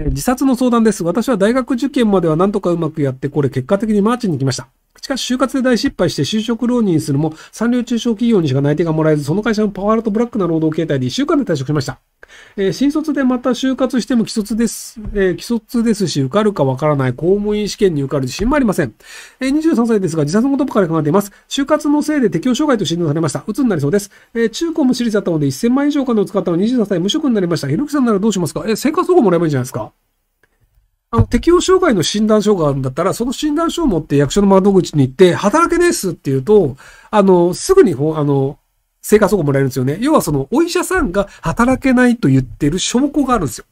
え自殺の相談です。私は大学受験まではなんとかうまくやって、これ結果的にマーチに来ました。しかし、就活で大失敗して就職浪人するも、三流中小企業にしか内定がもらえず、その会社のパワーラとブラックな労働形態で1週間で退職しました。えー、新卒でまた就活しても既卒です、えー、既卒ですし、受かるかわからない公務員試験に受かる自信もありません。えー、23歳ですが、自殺のことばから考えています。就活のせいで適応障害と診断されました。鬱になりそうです。えー、中高も私立だったので、1000万円以上金を使ったのに23歳無職になりました。ひろきさんならどうしますかえー、生活保護もらえばいいんじゃないですかあの、適応障害の診断書があるんだったら、その診断書を持って役所の窓口に行って、働けねえっすって言うと、あの、すぐに、あの、生活保護もらえるんですよね。要はその、お医者さんが働けないと言ってる証拠があるんですよ。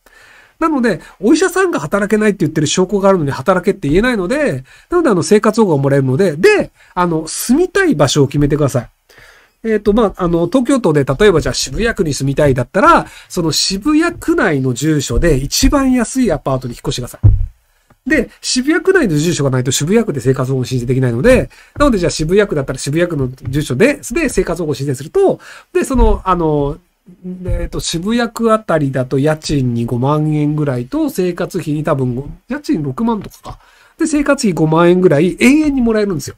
なので、お医者さんが働けないって言ってる証拠があるのに働けって言えないので、なので、あの、生活保護がもらえるので、で、あの、住みたい場所を決めてください。えっ、ー、と、まあ、あの、東京都で、例えばじゃあ渋谷区に住みたいだったら、その渋谷区内の住所で一番安いアパートに引っ越してください。で、渋谷区内の住所がないと渋谷区で生活保護申請できないので、なのでじゃあ渋谷区だったら渋谷区の住所で、で生活保護申請すると、で、その、あの、えっと、渋谷区あたりだと家賃に5万円ぐらいと生活費に多分、家賃6万とかか。で、生活費5万円ぐらい永遠にもらえるんですよ。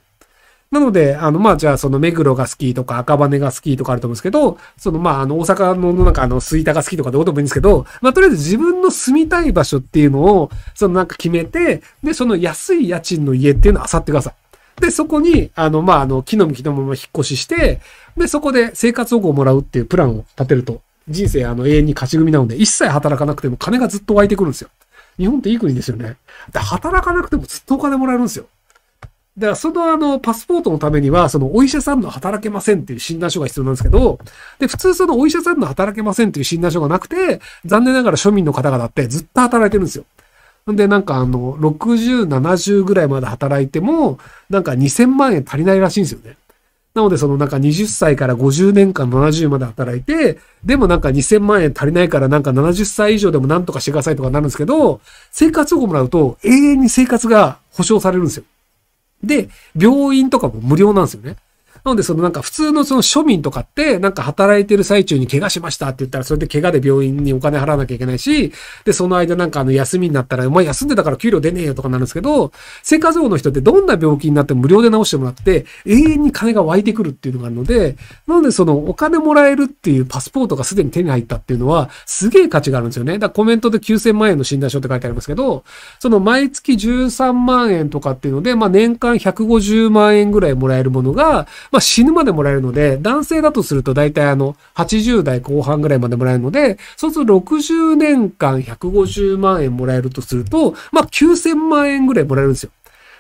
なので、あの、まあ、じゃあ、その、目黒が好きとか、赤羽が好きとかあると思うんですけど、その、まあ、あの、大阪の、なんか、あの、吹田が好きとかどうでもいいんですけど、まあ、とりあえず自分の住みたい場所っていうのを、その、なんか決めて、で、その安い家賃の家っていうのを漁ってください。で、そこに、あの、まあ、あの、木の幹のまま引っ越しして、で、そこで生活保護をもらうっていうプランを立てると、人生、あの、永遠に勝ち組なので、一切働かなくても金がずっと湧いてくるんですよ。日本っていい国ですよね。で、働かなくてもずっとお金もらえるんですよ。だからそのあの、パスポートのためには、そのお医者さんの働けませんっていう診断書が必要なんですけど、で、普通そのお医者さんの働けませんっていう診断書がなくて、残念ながら庶民の方々ってずっと働いてるんですよ。んで、なんかあの、60、70ぐらいまで働いても、なんか2000万円足りないらしいんですよね。なので、そのなんか20歳から50年間70まで働いて、でもなんか2000万円足りないからなんか70歳以上でもなんとかしてくださいとかなるんですけど、生活保護もらうと永遠に生活が保障されるんですよ。で、病院とかも無料なんですよね。なので、そのなんか普通のその庶民とかって、なんか働いてる最中に怪我しましたって言ったら、それで怪我で病院にお金払わなきゃいけないし、で、その間なんかあの休みになったら、お前休んでたから給料出ねえよとかなるんですけど、生活保護の人ってどんな病気になっても無料で治してもらって、永遠に金が湧いてくるっていうのがあるので、なのでそのお金もらえるっていうパスポートがすでに手に入ったっていうのは、すげえ価値があるんですよね。だからコメントで9000万円の診断書って書いてありますけど、その毎月13万円とかっていうので、まあ年間150万円ぐらいもらえるものが、まあ、死ぬまでもらえるので、男性だとすると大体あの、80代後半ぐらいまでもらえるので、そうすると60年間150万円もらえるとすると、まあ、9000万円ぐらいもらえるんですよ。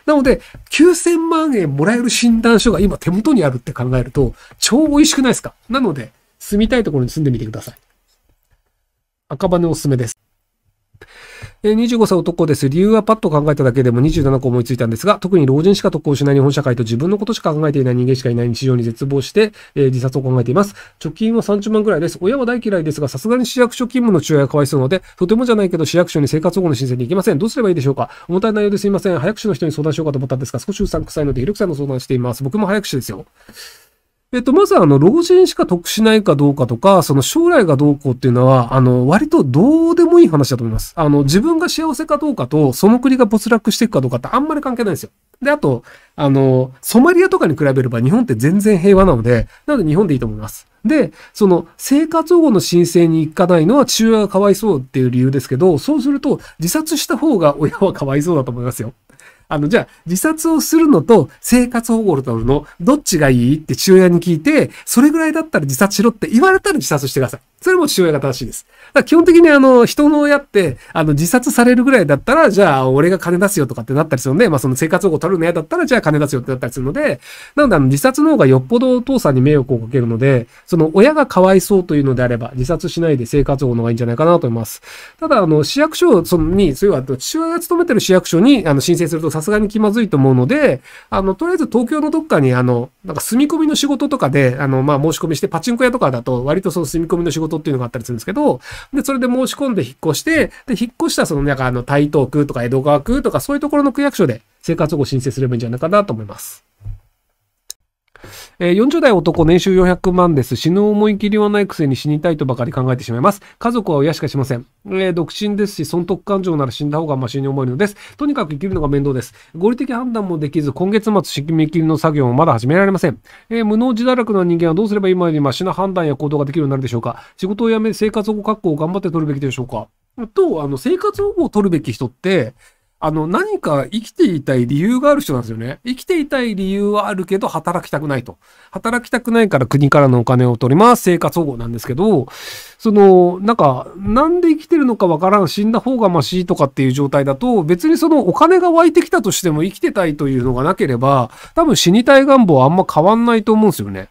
なので、9000万円もらえる診断書が今手元にあるって考えると、超美味しくないですかなので、住みたいところに住んでみてください。赤羽おすすめです。えー、25歳男です。理由はパッと考えただけでも27個思いついたんですが、特に老人しか得をしない日本社会と自分のことしか考えていない人間しかいない日常に絶望して、えー、自殺を考えています。貯金は30万くらいです。親は大嫌いですが、さすがに市役所勤務の父親がかわいそうなので、とてもじゃないけど市役所に生活保護の申請に行きません。どうすればいいでしょうか重たい内容ですいません。早口の人に相談しようかと思ったんですが、少しうさんくさいので、ひろきさんの相談しています。僕も早口ですよ。えっと、まずあの、老人しか得しないかどうかとか、その将来がどうこうっていうのは、あの、割とどうでもいい話だと思います。あの、自分が幸せかどうかと、その国が没落していくかどうかってあんまり関係ないんですよ。で、あと、あの、ソマリアとかに比べれば日本って全然平和なので、なので日本でいいと思います。で、その、生活保護の申請に行かないのは父親がかわいそうっていう理由ですけど、そうすると、自殺した方が親はかわいそうだと思いますよ。あの、じゃあ、自殺をするのと生活保護を取るの、どっちがいいって父親に聞いて、それぐらいだったら自殺しろって言われたら自殺してください。それも父親が正しいです。基本的にあの、人の親って、あの、自殺されるぐらいだったら、じゃあ、俺が金出すよとかってなったりするので、まあ、その生活保護取るの嫌だったら、じゃあ金出すよってなったりするので、なので、あの、自殺の方がよっぽどお父さんに迷惑をかけるので、その、親がかわいそうというのであれば、自殺しないで生活保護の方がいいんじゃないかなと思います。ただ、あの、市役所に、そういうは、父親が勤めてる市役所に、あの、申請するとさすがに気まずいと思うので、あの、とりあえず東京のどっかに、あの、なんか住み込みの仕事とかで、あの、まあ、申し込みして、パチンコ屋とかだと、割とその住み込みの仕事っていうのがあったりするんですけど、で、それで申し込んで引っ越して、で、引っ越したそのなんかあの台東区とか江戸川区とかそういうところの区役所で生活保護申請すればいいんじゃないかなと思います。えー、40代男、年収400万です。死ぬ思い切りはないくせに死にたいとばかり考えてしまいます。家族は親しかしません。えー、独身ですし、損得感情なら死んだ方がマシに思えるのです。とにかく生きるのが面倒です。合理的判断もできず、今月末締め切りの作業もまだ始められません。えー、無能自堕落な人間はどうすれば今よりマシな判断や行動ができるようになるでしょうか仕事を辞め、生活保護確保を頑張って取るべきでしょうかと、あの、生活保護を取るべき人って、あの、何か生きていたい理由がある人なんですよね。生きていたい理由はあるけど、働きたくないと。働きたくないから国からのお金を取ります。生活保護なんですけど、その、なんか、なんで生きてるのかわからん、死んだ方がましとかっていう状態だと、別にそのお金が湧いてきたとしても生きてたいというのがなければ、多分死にたい願望はあんま変わんないと思うんですよね。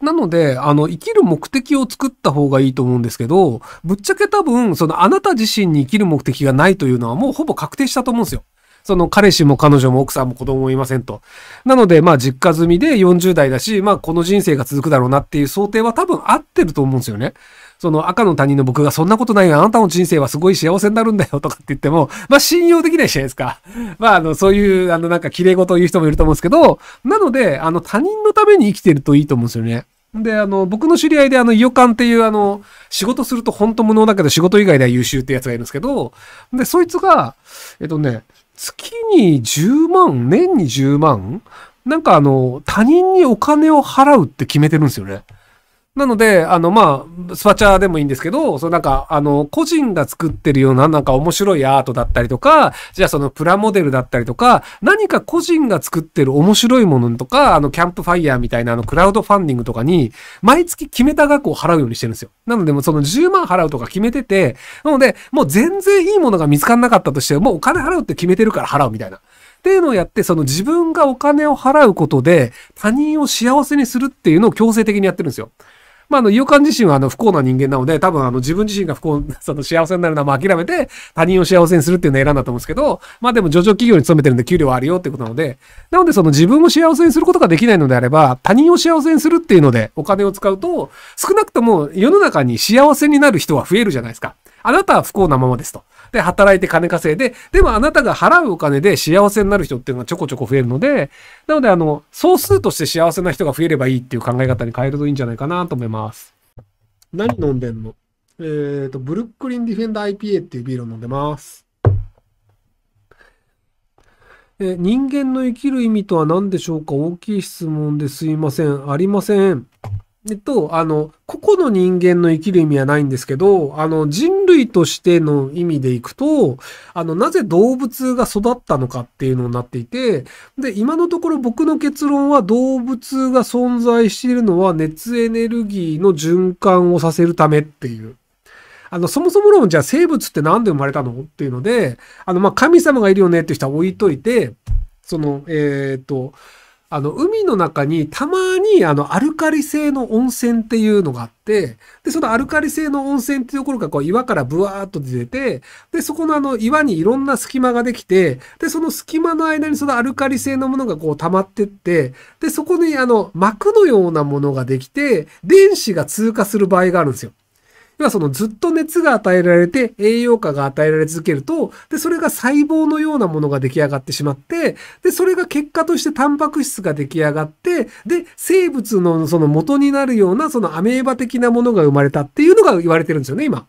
なので、あの、生きる目的を作った方がいいと思うんですけど、ぶっちゃけ多分、そのあなた自身に生きる目的がないというのはもうほぼ確定したと思うんですよ。その彼氏も彼女も奥さんも子供もいませんと。なので、まあ実家済みで40代だし、まあこの人生が続くだろうなっていう想定は多分合ってると思うんですよね。その赤の他人の僕がそんなことないよ、あなたの人生はすごい幸せになるんだよとかって言っても、まあ信用できないじゃないですか。まああの、そういう、あのなんか綺麗事を言う人もいると思うんですけど、なので、あの他人のために生きてるといいと思うんですよね。で、あの、僕の知り合いで、あの、イオカンっていう、あの、仕事すると本当無能だけど、仕事以外では優秀ってやつがいるんですけど、で、そいつが、えっとね、月に10万、年に10万、なんかあの、他人にお金を払うって決めてるんですよね。なので、あの、まあ、スパチャーでもいいんですけど、そのなんか、あの、個人が作ってるような、なんか面白いアートだったりとか、じゃあそのプラモデルだったりとか、何か個人が作ってる面白いものとか、あの、キャンプファイヤーみたいな、あの、クラウドファンディングとかに、毎月決めた額を払うようにしてるんですよ。なので、もうその10万払うとか決めてて、なので、もう全然いいものが見つかんなかったとして、もうお金払うって決めてるから払うみたいな。っていうのをやって、その自分がお金を払うことで、他人を幸せにするっていうのを強制的にやってるんですよ。まあ、あの、予感自身はあの、不幸な人間なので、多分あの、自分自身が不幸、その幸せになるのは諦めて、他人を幸せにするっていうのを選んだと思うんですけど、まあでも上場企業に勤めてるんで給料はあるよってことなので、なのでその自分を幸せにすることができないのであれば、他人を幸せにするっていうのでお金を使うと、少なくとも世の中に幸せになる人は増えるじゃないですか。あなたは不幸なままですと。で、働いて金稼いで、でもあなたが払うお金で幸せになる人っていうのがちょこちょこ増えるので、なので、あの、総数として幸せな人が増えればいいっていう考え方に変えるといいんじゃないかなと思います。何飲んでんのえっ、ー、と、ブルックリンディフェンダー IPA っていうビールを飲んでます。え人間の生きる意味とは何でしょうか大きい質問ですいません。ありません。えっと、あの、個々の人間の生きる意味はないんですけど、あの、人類としての意味でいくと、あの、なぜ動物が育ったのかっていうのになっていて、で、今のところ僕の結論は動物が存在しているのは熱エネルギーの循環をさせるためっていう。あの、そもそも論、じゃあ生物って何で生まれたのっていうので、あの、ま神様がいるよねっていう人は置いといて、その、えー、っと、あの、海の中にたまにあの、アルカリ性の温泉っていうのがあって、で、そのアルカリ性の温泉っていうところがこう岩からブワーっと出て、で、そこのあの岩にいろんな隙間ができて、で、その隙間の間にそのアルカリ性のものがこう溜まってって、で、そこにあの膜のようなものができて、電子が通過する場合があるんですよ。要はそのずっと熱が与えられて栄養価が与えられ続けると、で、それが細胞のようなものが出来上がってしまって、で、それが結果としてタンパク質が出来上がって、で、生物のその元になるようなそのアメーバ的なものが生まれたっていうのが言われてるんですよね、今。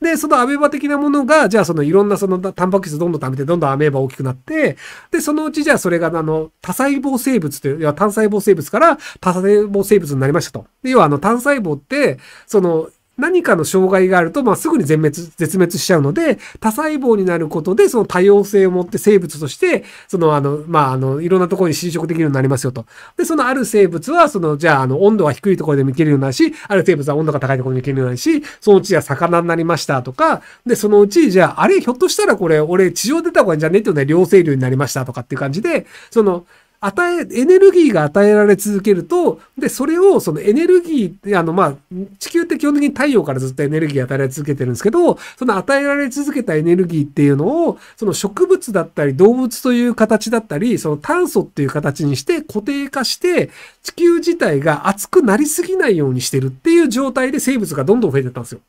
で、そのアメーバ的なものが、じゃあそのいろんなそのタンパク質どんどん貯めて、どんどんアメーバ大きくなって、で、そのうちじゃあそれがあの、多細胞生物という、要は単細胞生物から多細胞生物になりましたと。要はあの単細胞って、その何かの障害があると、まあ、すぐに全滅、絶滅しちゃうので、多細胞になることで、その多様性を持って生物として、その、あの、まあ、あの、いろんなところに侵食できるようになりますよと。で、そのある生物は、その、じゃあ、あの、温度は低いところでもいけるようになるし、ある生物は温度が高いところでもいけるようになるし、そのうちは魚になりましたとか、で、そのうち、じゃあ、あれ、ひょっとしたらこれ、俺、地上出た方がいいんじゃねっていうので、両生類になりましたとかっていう感じで、その、与え、エネルギーが与えられ続けると、で、それを、そのエネルギー、あの、まあ、地球って基本的に太陽からずっとエネルギー与えられ続けてるんですけど、その与えられ続けたエネルギーっていうのを、その植物だったり動物という形だったり、その炭素っていう形にして固定化して、地球自体が熱くなりすぎないようにしてるっていう状態で生物がどんどん増えてたんですよ。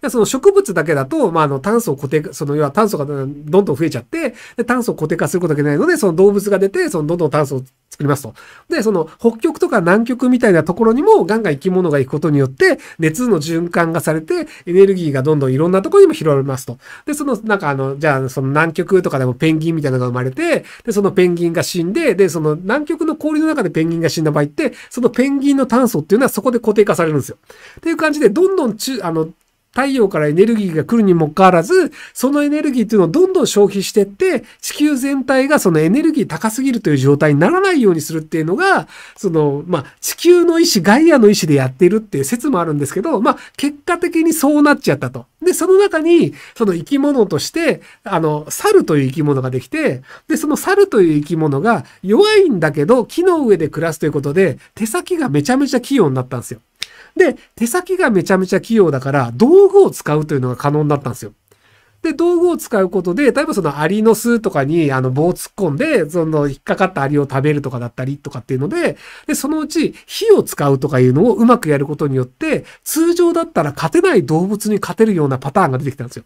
やその植物だけだと、まあ、あの、炭素を固定化、その、要は炭素がどんどん増えちゃって、で、炭素を固定化することだできないので、その動物が出て、その、どんどん炭素を作りますと。で、その、北極とか南極みたいなところにも、ガンガン生き物が行くことによって、熱の循環がされて、エネルギーがどんどんいろんなところにも拾われますと。で、その、なんかあの、じゃあ、その南極とかでもペンギンみたいなのが生まれて、で、そのペンギンが死んで、で、その南極の氷の中でペンギンが死んだ場合って、そのペンギンの炭素っていうのはそこで固定化されるんですよ。っていう感じで、どんどん中、あの、太陽からエネルギーが来るにもかかわらず、そのエネルギーっていうのをどんどん消費してって、地球全体がそのエネルギー高すぎるという状態にならないようにするっていうのが、その、まあ、地球の意志、ガイアの意志でやってるっていう説もあるんですけど、まあ、結果的にそうなっちゃったと。で、その中に、その生き物として、あの、猿という生き物ができて、で、その猿という生き物が弱いんだけど、木の上で暮らすということで、手先がめちゃめちゃ器用になったんですよ。で、手先がめちゃめちゃ器用だから、道具を使うというのが可能になったんですよ。で、道具を使うことで、例えばそのアリの巣とかにあの棒を突っ込んで、その引っかかったアリを食べるとかだったりとかっていうので、で、そのうち火を使うとかいうのをうまくやることによって、通常だったら勝てない動物に勝てるようなパターンが出てきたんですよ。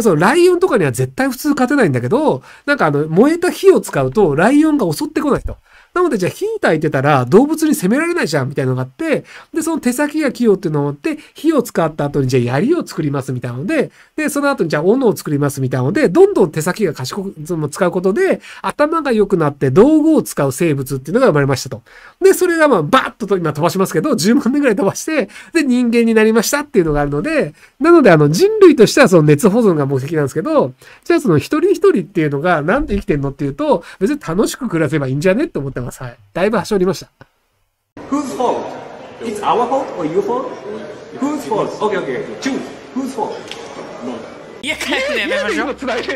そのライオンとかには絶対普通勝てないんだけど、なんかあの、燃えた火を使うと、ライオンが襲ってこないと。なので、じゃあ火焚いてたら動物に攻められないじゃんみたいなのがあって、で、その手先が器用っていうのをって、火を使った後にじゃあ槍を作りますみたいなので、で、その後にじゃあ斧を作りますみたいなので、どんどん手先が賢く、その使うことで、頭が良くなって道具を使う生物っていうのが生まれましたと。で、それがまあ、バッと今飛ばしますけど、10万年ぐらい飛ばして、で、人間になりましたっていうのがあるので、なので、あの、人類としてはその熱保存が目的なんですけど、じゃあその一人一人っていうのがなんで生きてんのっていうと、別に楽しく暮らせばいいんじゃねって思ってます。ます。はい。だいぶはしょりました。Whose fault? It's our fault or your fault? Whose fault? Okay, okay, okay. Choose. Whose fault? No. 家帰ってやめましょう。